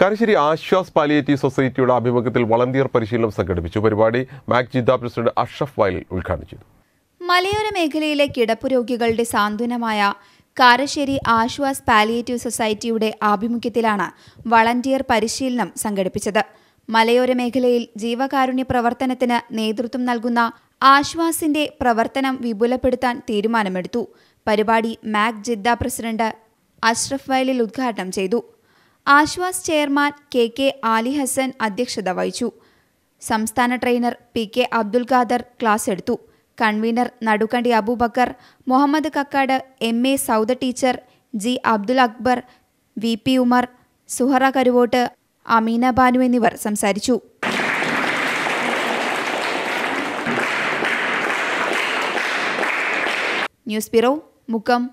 Karassery Aswas palliative സൊസൈറ്റിയുടെ ആഭിമുഖ്യത്തിൽ volunteer പരിശീലനം സംഘടിപ്പിച്ചു പരിപാടി മാക് ജിദ്ദ പ്രസിഡന്റ് അഷ്റഫ് വയൽ ഉദ്ഘാടനം ചെയ്തു മലയോര മേഖലയിലെ കിടപ്പ് രോഗികളുടെ സാന്ത്വനമായ കാരശ്ശേരി ആശ്വാസ് പാലിയേറ്റീവ് സൊസൈറ്റിയുടെ ആഭിമുഖ്യത്തിലാണ് വളണ്ടിയർ പരിശീലനം സംഘടിപ്പിച്ചത് മലയോര മേഖലയിൽ ജീവകാരുണ്യ പ്രവർത്തനത്തിന് നേതൃത്വം നൽകുന്ന ആശ്വാസിന്റെ പ്രവർത്തനം വിപുലപ്പെടുത്താൻ തീരുമാനമെടുത്തു പരിപാടി മാക് ജിദ്ദ പ്രസിഡന്റ് അഷ്റഫ് വയലിൽ ഉദ്ഘാടനം ചെയ്തു Aswas chairman K K Ali Hassan അധ്യക്ഷത വഹിച്ചു സംസ്ഥാന trainer P K Abdul Khader class എടുത്തു convener Nadukkandi Aboobacker Muhammad Kakkad M A Sauda teacher G Abdul Akbar V P Umar Suhara Karuvottu Ameena Banu എന്നിവർ സംസാരിച്ചു ന്യൂസ് ബ്യൂറോ മുക്കം